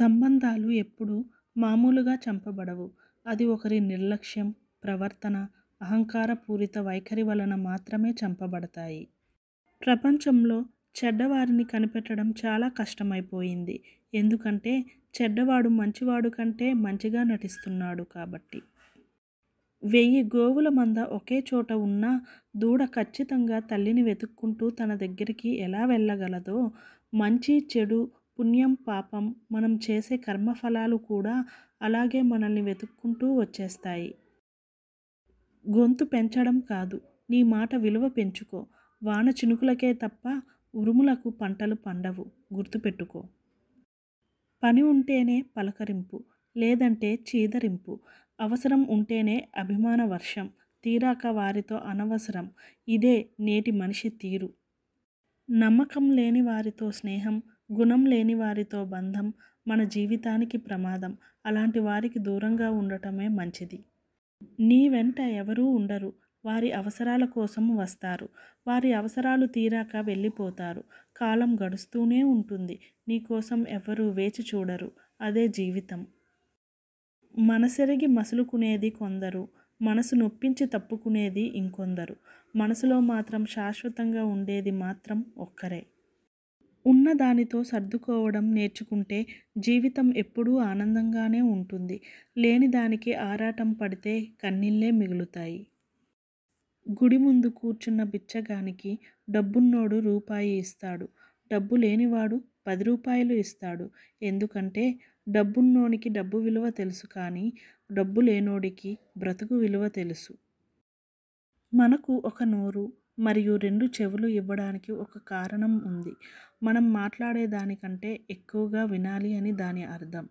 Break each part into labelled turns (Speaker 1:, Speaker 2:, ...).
Speaker 1: సంబంధాలు ఎప్పుడూ మామూలుగా చంపబడవు అది ఒకరి నిర్లక్ష్యం ప్రవర్తన అహంకారపూరిత వైఖరి వలన మాత్రమే చంపబడతాయి ప్రపంచంలో చెడ్డవారిని కనిపెట్టడం చాలా కష్టమైపోయింది ఎందుకంటే చెడ్డవాడు మంచివాడు కంటే మంచిగా నటిస్తున్నాడు కాబట్టి వెయ్యి గోవుల మంద ఒకే చోట ఉన్న దూడ ఖచ్చితంగా తల్లిని వెతుక్కుంటూ తన దగ్గరికి ఎలా వెళ్ళగలదో మంచి చెడు పుణ్యం పాపం మనం చేసే కర్మఫలాలు కూడా అలాగే మనల్ని వెతుక్కుంటూ వచ్చేస్తాయి గొంతు పెంచడం కాదు నీ మాట విలువ పెంచుకో వాన చినుకులకే తప్ప ఉరుములకు పంటలు పండవు గుర్తుపెట్టుకో పని ఉంటేనే పలకరింపు లేదంటే చీదరింపు అవసరం ఉంటేనే అభిమాన వర్షం తీరాక వారితో అనవసరం ఇదే నేటి మనిషి తీరు నమ్మకం లేని వారితో స్నేహం గుణం లేని వారితో బంధం మన జీవితానికి ప్రమాదం అలాంటి వారికి దూరంగా ఉండటమే మంచిది నీ వెంట ఎవరూ ఉండరు వారి అవసరాల కోసం వస్తారు వారి అవసరాలు తీరాక వెళ్ళిపోతారు కాలం గడుస్తూనే ఉంటుంది నీకోసం ఎవరూ వేచి చూడరు అదే జీవితం మనసెరిగి మసులుకునేది కొందరు మనసు నొప్పించి తప్పుకునేది ఇంకొందరు మనసులో మాత్రం శాశ్వతంగా ఉండేది మాత్రం ఒక్కరే ఉన్నదానితో సర్దుకోవడం నేర్చుకుంటే జీవితం ఎప్పుడూ ఆనందంగానే ఉంటుంది లేని దానికి ఆరాటం పడితే కన్నీళ్ళే మిగులుతాయి గుడి ముందు కూర్చున్న బిచ్చగానికి డబ్బున్నోడు రూపాయి ఇస్తాడు డబ్బు లేనివాడు పది రూపాయలు ఇస్తాడు ఎందుకంటే డబ్బున్నోనికి డబ్బు విలువ తెలుసు కానీ డబ్బు లేనోడికి బ్రతుకు విలువ తెలుసు మనకు ఒక నోరు మరియు రెండు చెవులు ఇవ్వడానికి ఒక కారణం ఉంది మనం మాట్లాడేదానికంటే ఎక్కువగా వినాలి అని దాని అర్థం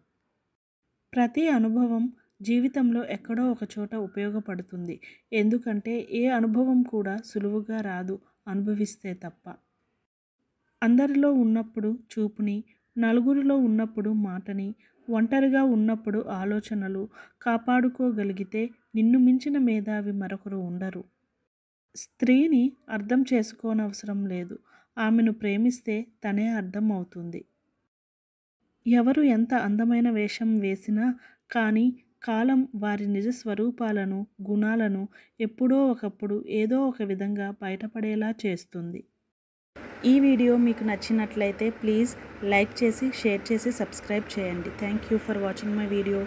Speaker 1: ప్రతి అనుభవం జీవితంలో ఎక్కడో ఒక చోట ఉపయోగపడుతుంది ఎందుకంటే ఏ అనుభవం కూడా సులువుగా రాదు అనుభవిస్తే తప్ప అందరిలో ఉన్నప్పుడు చూపుని నలుగురిలో ఉన్నప్పుడు మాటని ఒంటరిగా ఉన్నప్పుడు ఆలోచనలు కాపాడుకోగలిగితే నిన్ను మించిన మేధావి మరొకరు ఉండరు స్త్రీని అర్థం చేసుకోనవసరం లేదు ఆమెను ప్రేమిస్తే తనే అర్థం అవుతుంది ఎవరు ఎంత అందమైన వేషం వేసినా కానీ కాలం వారి నిజ స్వరూపాలను గుణాలను ఎప్పుడో ఒకప్పుడు ఏదో ఒక విధంగా బయటపడేలా చేస్తుంది ఈ వీడియో మీకు నచ్చినట్లయితే ప్లీజ్ లైక్ చేసి షేర్ చేసి సబ్స్క్రైబ్ చేయండి thank you for watching my video